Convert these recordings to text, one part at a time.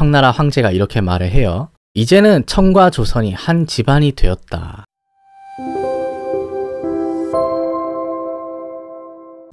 청나라 황제가 이렇게 말을 해요. 이제는 청과 조선이 한 집안이 되었다.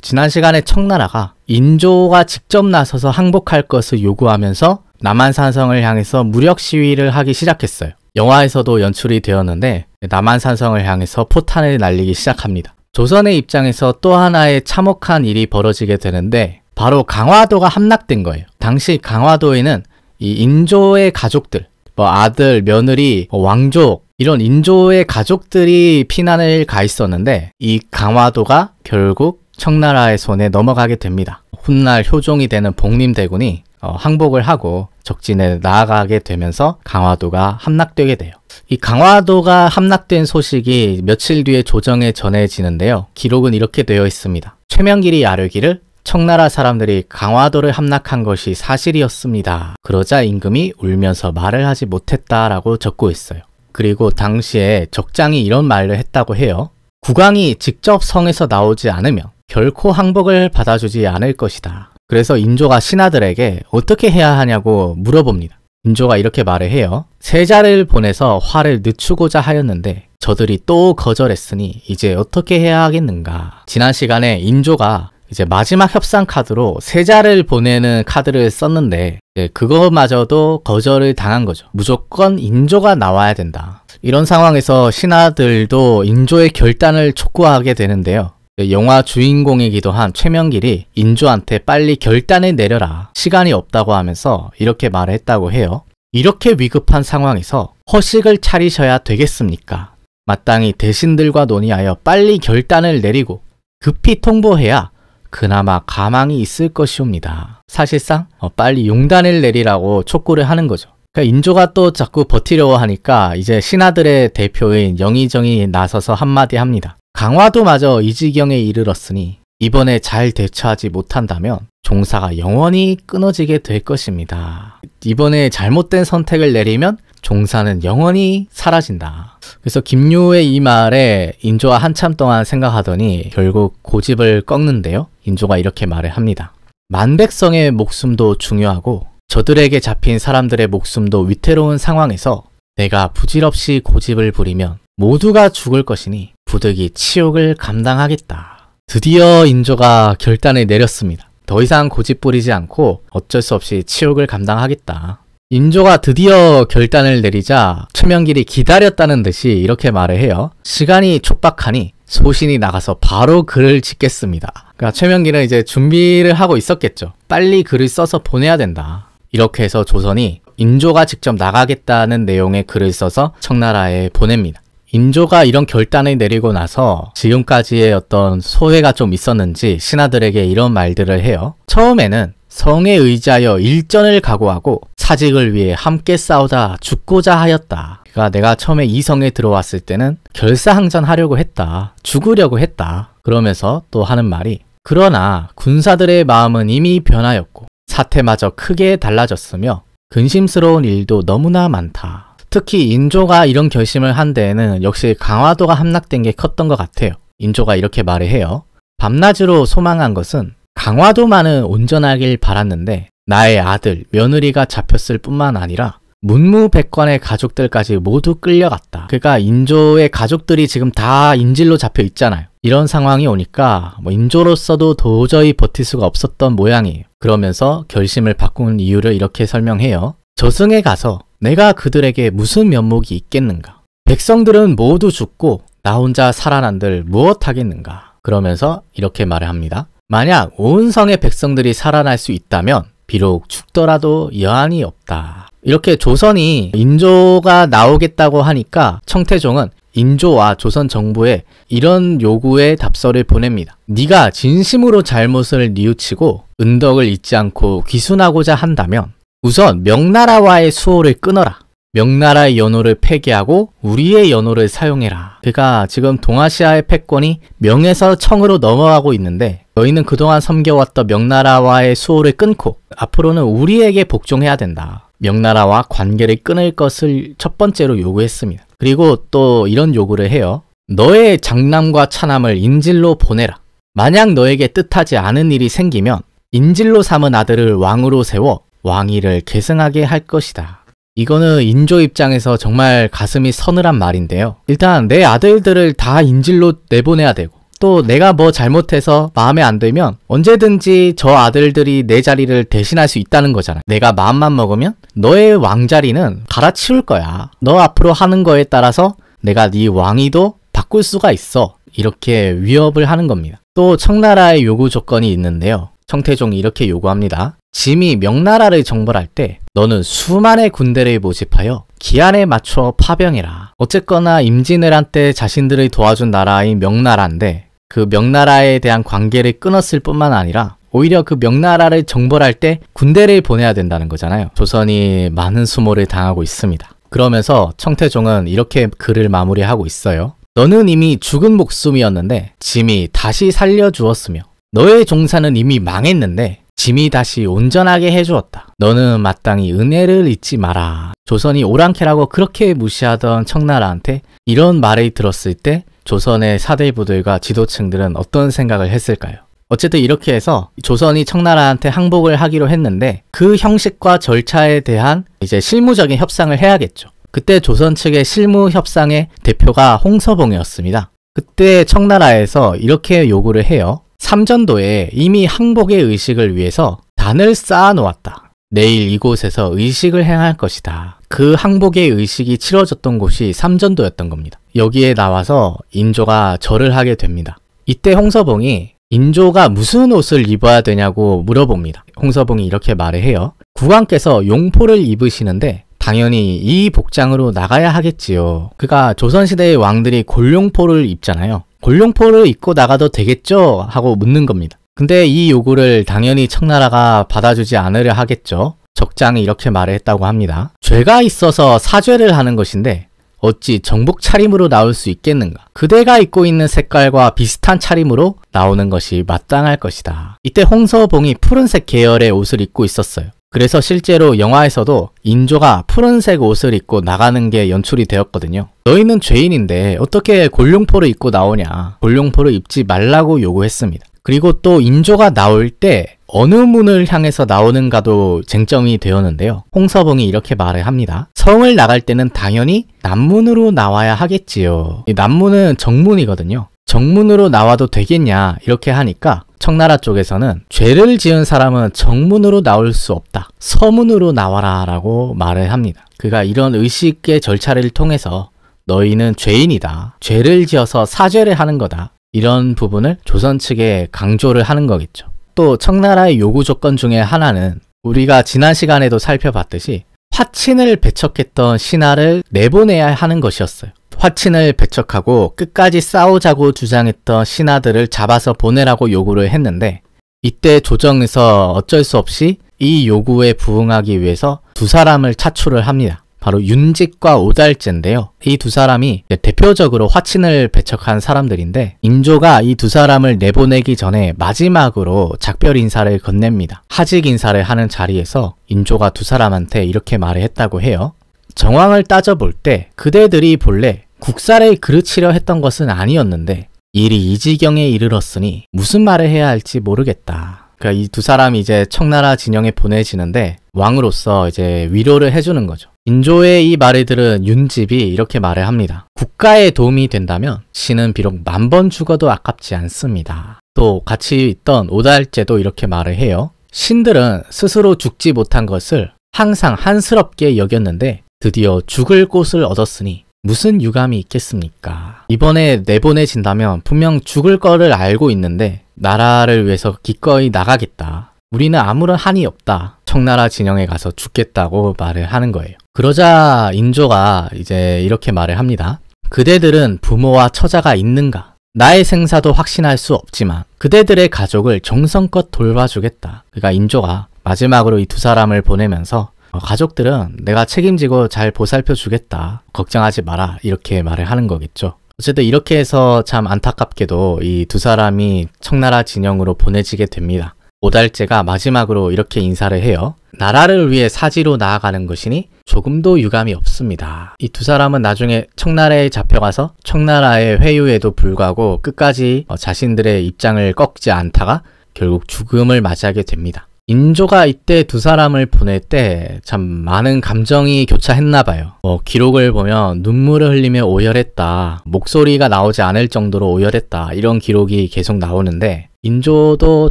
지난 시간에 청나라가 인조가 직접 나서서 항복할 것을 요구하면서 남한산성을 향해서 무력 시위를 하기 시작했어요. 영화에서도 연출이 되었는데 남한산성을 향해서 포탄을 날리기 시작합니다. 조선의 입장에서 또 하나의 참혹한 일이 벌어지게 되는데 바로 강화도가 함락된 거예요. 당시 강화도에는 이 인조의 가족들, 뭐 아들, 며느리, 뭐 왕족, 이런 인조의 가족들이 피난을 가 있었는데 이 강화도가 결국 청나라의 손에 넘어가게 됩니다. 훗날 효종이 되는 복림대군이 어, 항복을 하고 적진에 나아가게 되면서 강화도가 함락되게 돼요. 이 강화도가 함락된 소식이 며칠 뒤에 조정에 전해지는데요. 기록은 이렇게 되어 있습니다. 최명길이 아뢰기를 청나라 사람들이 강화도를 함락한 것이 사실이었습니다. 그러자 임금이 울면서 말을 하지 못했다라고 적고 있어요. 그리고 당시에 적장이 이런 말을 했다고 해요. 국왕이 직접 성에서 나오지 않으면 결코 항복을 받아주지 않을 것이다. 그래서 인조가 신하들에게 어떻게 해야 하냐고 물어봅니다. 인조가 이렇게 말을 해요. 세자를 보내서 화를 늦추고자 하였는데 저들이 또 거절했으니 이제 어떻게 해야 하겠는가. 지난 시간에 인조가 이제 마지막 협상 카드로 세자를 보내는 카드를 썼는데 그거마저도 거절을 당한 거죠. 무조건 인조가 나와야 된다. 이런 상황에서 신하들도 인조의 결단을 촉구하게 되는데요. 영화 주인공이기도 한 최명길이 인조한테 빨리 결단을 내려라 시간이 없다고 하면서 이렇게 말을 했다고 해요. 이렇게 위급한 상황에서 허식을 차리셔야 되겠습니까? 마땅히 대신들과 논의하여 빨리 결단을 내리고 급히 통보해야 그나마 가망이 있을 것이옵니다. 사실상 어, 빨리 용단을 내리라고 촉구를 하는 거죠. 그러니까 인조가 또 자꾸 버티려고 하니까 이제 신하들의 대표인 영의정이 나서서 한마디 합니다. 강화도 마저 이지경에 이르렀으니 이번에 잘 대처하지 못한다면 종사가 영원히 끊어지게 될 것입니다. 이번에 잘못된 선택을 내리면 종사는 영원히 사라진다. 그래서 김유의 이 말에 인조와 한참 동안 생각하더니 결국 고집을 꺾는데요. 인조가 이렇게 말을 합니다. 만백성의 목숨도 중요하고 저들에게 잡힌 사람들의 목숨도 위태로운 상황에서 내가 부질없이 고집을 부리면 모두가 죽을 것이니 부득이 치욕을 감당하겠다. 드디어 인조가 결단을 내렸습니다. 더 이상 고집 부리지 않고 어쩔 수 없이 치욕을 감당하겠다. 인조가 드디어 결단을 내리자 최명길이 기다렸다는 듯이 이렇게 말을 해요. 시간이 촉박하니 소신이 나가서 바로 글을 짓겠습니다. 그러니까 최명길은 이제 준비를 하고 있었겠죠. 빨리 글을 써서 보내야 된다. 이렇게 해서 조선이 인조가 직접 나가겠다는 내용의 글을 써서 청나라에 보냅니다. 인조가 이런 결단을 내리고 나서 지금까지의 어떤 소회가 좀 있었는지 신하들에게 이런 말들을 해요. 처음에는 성에 의지하여 일전을 각오하고 사직을 위해 함께 싸우다 죽고자 하였다. 그가 내가 처음에 이 성에 들어왔을 때는 결사항전하려고 했다. 죽으려고 했다. 그러면서 또 하는 말이 그러나 군사들의 마음은 이미 변하였고 사태마저 크게 달라졌으며 근심스러운 일도 너무나 많다. 특히 인조가 이런 결심을 한 데에는 역시 강화도가 함락된 게 컸던 것 같아요. 인조가 이렇게 말을 해요. 밤낮으로 소망한 것은 강화도만은 온전하길 바랐는데 나의 아들, 며느리가 잡혔을 뿐만 아니라 문무백관의 가족들까지 모두 끌려갔다. 그러니까 인조의 가족들이 지금 다 인질로 잡혀 있잖아요. 이런 상황이 오니까 뭐 인조로서도 도저히 버틸 수가 없었던 모양이에요. 그러면서 결심을 바꾼 이유를 이렇게 설명해요. 저승에 가서 내가 그들에게 무슨 면목이 있겠는가? 백성들은 모두 죽고 나 혼자 살아난들 무엇하겠는가? 그러면서 이렇게 말을 합니다. 만약 온 성의 백성들이 살아날 수 있다면 비록 죽더라도 여한이 없다. 이렇게 조선이 인조가 나오겠다고 하니까 청태종은 인조와 조선 정부에 이런 요구의 답서를 보냅니다. 네가 진심으로 잘못을 뉘우치고 은덕을 잊지 않고 귀순하고자 한다면 우선 명나라와의 수호를 끊어라. 명나라의 연호를 폐기하고 우리의 연호를 사용해라. 그가 지금 동아시아의 패권이 명에서 청으로 넘어가고 있는데 너희는 그동안 섬겨왔던 명나라와의 수호를 끊고 앞으로는 우리에게 복종해야 된다. 명나라와 관계를 끊을 것을 첫 번째로 요구했습니다. 그리고 또 이런 요구를 해요. 너의 장남과 차남을 인질로 보내라. 만약 너에게 뜻하지 않은 일이 생기면 인질로 삼은 아들을 왕으로 세워 왕위를 계승하게 할 것이다. 이거는 인조 입장에서 정말 가슴이 서늘한 말인데요. 일단 내 아들들을 다 인질로 내보내야 되고 또 내가 뭐 잘못해서 마음에 안 들면 언제든지 저 아들들이 내 자리를 대신할 수 있다는 거잖아. 내가 마음만 먹으면 너의 왕자리는 갈아치울 거야. 너 앞으로 하는 거에 따라서 내가 네 왕위도 바꿀 수가 있어. 이렇게 위협을 하는 겁니다. 또 청나라의 요구 조건이 있는데요. 청태종이 이렇게 요구합니다. 짐이 명나라를 정벌할 때 너는 수만의 군대를 모집하여 기한에 맞춰 파병해라. 어쨌거나 임진왜란 때 자신들을 도와준 나라인 명나라인데 그 명나라에 대한 관계를 끊었을 뿐만 아니라 오히려 그 명나라를 정벌할 때 군대를 보내야 된다는 거잖아요. 조선이 많은 수모를 당하고 있습니다. 그러면서 청태종은 이렇게 글을 마무리하고 있어요. 너는 이미 죽은 목숨이었는데 짐이 다시 살려주었으며 너의 종사는 이미 망했는데 짐이 다시 온전하게 해주었다. 너는 마땅히 은혜를 잊지 마라. 조선이 오랑캐라고 그렇게 무시하던 청나라한테 이런 말을 들었을 때 조선의 사대부들과 지도층들은 어떤 생각을 했을까요? 어쨌든 이렇게 해서 조선이 청나라한테 항복을 하기로 했는데 그 형식과 절차에 대한 이제 실무적인 협상을 해야겠죠. 그때 조선 측의 실무 협상의 대표가 홍서봉이었습니다. 그때 청나라에서 이렇게 요구를 해요. 삼전도에 이미 항복의 의식을 위해서 단을 쌓아 놓았다. 내일 이곳에서 의식을 행할 것이다. 그 항복의 의식이 치러졌던 곳이 삼전도였던 겁니다. 여기에 나와서 인조가 절을 하게 됩니다. 이때 홍서봉이 인조가 무슨 옷을 입어야 되냐고 물어봅니다. 홍서봉이 이렇게 말을 해요. 국왕께서 용포를 입으시는데 당연히 이 복장으로 나가야 하겠지요. 그가 조선시대의 왕들이 골룡포를 입잖아요. 골룡포를 입고 나가도 되겠죠? 하고 묻는 겁니다. 근데 이 요구를 당연히 청나라가 받아주지 않으려 하겠죠. 적장이 이렇게 말을 했다고 합니다. 죄가 있어서 사죄를 하는 것인데 어찌 정복 차림으로 나올 수 있겠는가? 그대가 입고 있는 색깔과 비슷한 차림으로 나오는 것이 마땅할 것이다. 이때 홍서봉이 푸른색 계열의 옷을 입고 있었어요. 그래서 실제로 영화에서도 인조가 푸른색 옷을 입고 나가는 게 연출이 되었거든요. 너희는 죄인인데 어떻게 곤룡포를 입고 나오냐. 곤룡포를 입지 말라고 요구했습니다. 그리고 또 인조가 나올 때 어느 문을 향해서 나오는가도 쟁점이 되었는데요. 홍서봉이 이렇게 말을 합니다. 성을 나갈 때는 당연히 남문으로 나와야 하겠지요. 남문은 정문이거든요. 정문으로 나와도 되겠냐 이렇게 하니까 청나라 쪽에서는 죄를 지은 사람은 정문으로 나올 수 없다. 서문으로 나와라 라고 말을 합니다. 그가 이런 의식의 절차를 통해서 너희는 죄인이다. 죄를 지어서 사죄를 하는 거다. 이런 부분을 조선 측에 강조를 하는 거겠죠. 또 청나라의 요구 조건 중에 하나는 우리가 지난 시간에도 살펴봤듯이 화친을 배척했던 신하를 내보내야 하는 것이었어요. 화친을 배척하고 끝까지 싸우자고 주장했던 신하들을 잡아서 보내라고 요구를 했는데 이때 조정에서 어쩔 수 없이 이 요구에 부응하기 위해서 두 사람을 차출을 합니다. 바로 윤직과 오달재인데요. 이 두 사람이 대표적으로 화친을 배척한 사람들인데 인조가 이 두 사람을 내보내기 전에 마지막으로 작별 인사를 건넵니다. 하직 인사를 하는 자리에서 인조가 두 사람한테 이렇게 말을 했다고 해요. 정황을 따져볼 때 그대들이 본래 국사를 그르치려 했던 것은 아니었는데 일이 이 지경에 이르렀으니 무슨 말을 해야 할지 모르겠다. 그러니까 이 두 사람이 이제 청나라 진영에 보내지는데 왕으로서 이제 위로를 해주는 거죠. 인조의 이 말을 들은 윤집이 이렇게 말을 합니다. 국가에 도움이 된다면 신은 비록 만 번 죽어도 아깝지 않습니다. 또 같이 있던 오달제도 이렇게 말을 해요. 신들은 스스로 죽지 못한 것을 항상 한스럽게 여겼는데 드디어 죽을 곳을 얻었으니 무슨 유감이 있겠습니까? 이번에 내보내진다면 분명 죽을 거를 알고 있는데 나라를 위해서 기꺼이 나가겠다. 우리는 아무런 한이 없다. 청나라 진영에 가서 죽겠다고 말을 하는 거예요. 그러자 인조가 이제 이렇게 말을 합니다. 그대들은 부모와 처자가 있는가? 나의 생사도 확신할 수 없지만 그대들의 가족을 정성껏 돌봐주겠다. 그러니까 인조가 마지막으로 이 두 사람을 보내면서 어, 가족들은 내가 책임지고 잘 보살펴 주겠다. 걱정하지 마라. 이렇게 말을 하는 거겠죠. 어쨌든 이렇게 해서 참 안타깝게도 이 두 사람이 청나라 진영으로 보내지게 됩니다. 오달제가 마지막으로 이렇게 인사를 해요. 나라를 위해 사지로 나아가는 것이니 조금도 유감이 없습니다. 이 두 사람은 나중에 청나라에 잡혀가서 청나라의 회유에도 불구하고 끝까지 뭐 자신들의 입장을 꺾지 않다가 결국 죽음을 맞이하게 됩니다. 인조가 이때 두 사람을 보낼 때 참 많은 감정이 교차했나 봐요. 뭐 기록을 보면 눈물을 흘리며 오열했다, 목소리가 나오지 않을 정도로 오열했다 이런 기록이 계속 나오는데 인조도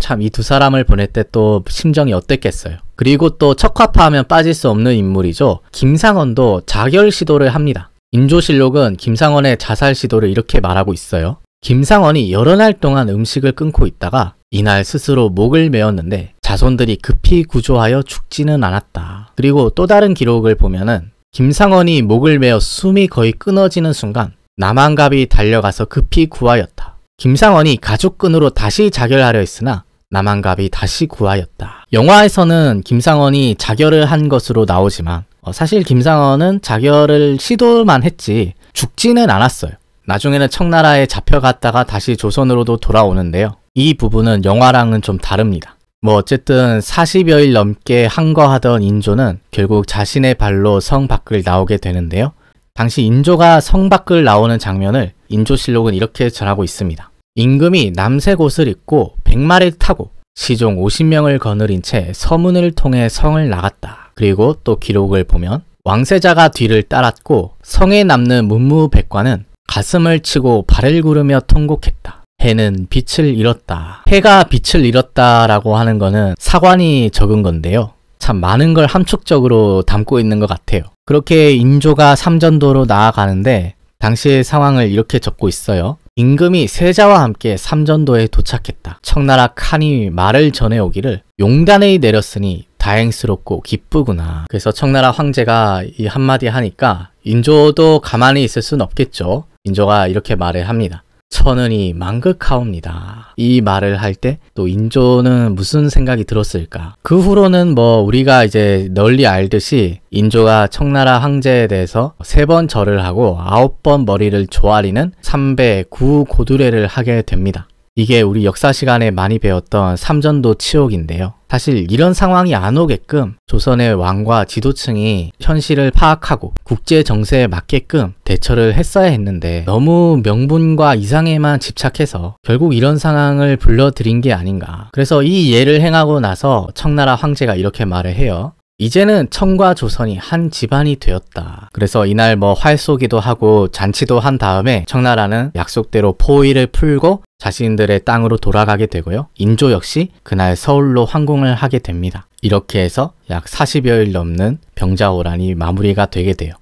참 이 두 사람을 보낼 때 또 심정이 어땠겠어요. 그리고 또 척화파하면 빠질 수 없는 인물이죠. 김상원도 자결 시도를 합니다. 인조실록은 김상원의 자살 시도를 이렇게 말하고 있어요. 김상원이 여러 날 동안 음식을 끊고 있다가 이날 스스로 목을 메었는데 자손들이 급히 구조하여 죽지는 않았다. 그리고 또 다른 기록을 보면은 김상원이 목을 메어 숨이 거의 끊어지는 순간 남한갑이 달려가서 급히 구하였다. 김상원이 가죽끈으로 다시 자결하려 했으나 남한갑이 다시 구하였다. 영화에서는 김상원이 자결을 한 것으로 나오지만 어, 사실 김상원은 자결을 시도만 했지 죽지는 않았어요. 나중에는 청나라에 잡혀갔다가 다시 조선으로도 돌아오는데요. 이 부분은 영화랑은 좀 다릅니다. 뭐 어쨌든 40여일 넘게 항거하던 인조는 결국 자신의 발로 성 밖을 나오게 되는데요. 당시 인조가 성 밖을 나오는 장면을 인조실록은 이렇게 전하고 있습니다. 임금이 남색 옷을 입고 백마를 타고 시종 50명을 거느린 채 서문을 통해 성을 나갔다. 그리고 또 기록을 보면 왕세자가 뒤를 따랐고 성에 남는 문무백관은 가슴을 치고 발을 구르며 통곡했다. 해는 빛을 잃었다. 해가 빛을 잃었다라고 하는 거는 사관이 적은 건데요. 참 많은 걸 함축적으로 담고 있는 것 같아요. 그렇게 인조가 삼전도로 나아가는데 당시의 상황을 이렇게 적고 있어요. 임금이 세자와 함께 삼전도에 도착했다. 청나라 칸이 말을 전해오기를 용단에 내렸으니 다행스럽고 기쁘구나. 그래서 청나라 황제가 이 한마디 하니까 인조도 가만히 있을 순 없겠죠. 인조가 이렇게 말을 합니다. 천은이 망극하옵니다. 이 말을 할 때 또 인조는 무슨 생각이 들었을까? 그 후로는 뭐 우리가 이제 널리 알듯이 인조가 청나라 황제에 대해서 세 번 절을 하고 아홉 번 머리를 조아리는 3배 구고두례를 하게 됩니다. 이게 우리 역사 시간에 많이 배웠던 삼전도 치옥인데요. 사실 이런 상황이 안 오게끔 조선의 왕과 지도층이 현실을 파악하고 국제 정세에 맞게끔 대처를 했어야 했는데 너무 명분과 이상에만 집착해서 결국 이런 상황을 불러들인 게 아닌가. 그래서 이 예를 행하고 나서 청나라 황제가 이렇게 말을 해요. 이제는 청과 조선이 한 집안이 되었다. 그래서 이날 뭐 활쏘기도 하고 잔치도 한 다음에 청나라는 약속대로 포위를 풀고 자신들의 땅으로 돌아가게 되고요. 인조 역시 그날 서울로 환공을 하게 됩니다. 이렇게 해서 약 40여일 넘는 병자호란이 마무리가 되게 돼요.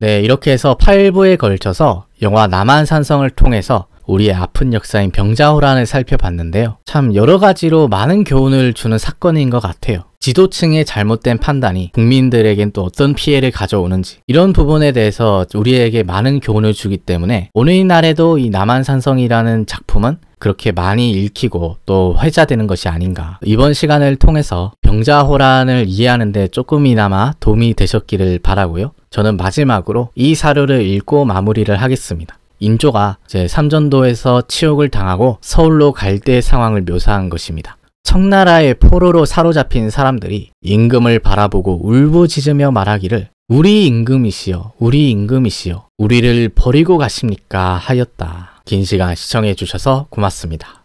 네, 이렇게 해서 8부에 걸쳐서 영화 남한산성을 통해서 우리의 아픈 역사인 병자호란을 살펴봤는데요. 참 여러 가지로 많은 교훈을 주는 사건인 것 같아요. 지도층의 잘못된 판단이 국민들에겐 또 어떤 피해를 가져오는지 이런 부분에 대해서 우리에게 많은 교훈을 주기 때문에 오늘날에도 이 남한산성이라는 작품은 그렇게 많이 읽히고 또 회자되는 것이 아닌가 이번 시간을 통해서 병자호란을 이해하는데 조금이나마 도움이 되셨기를 바라고요 저는 마지막으로 이 사료를 읽고 마무리를 하겠습니다 인조가 제3전도에서 치욕을 당하고 서울로 갈 때의 상황을 묘사한 것입니다. 청나라의 포로로 사로잡힌 사람들이 임금을 바라보고 울부짖으며 말하기를 우리 임금이시여 우리 임금이시여 우리를 버리고 가십니까 하였다. 긴 시간 시청해 주셔서 고맙습니다.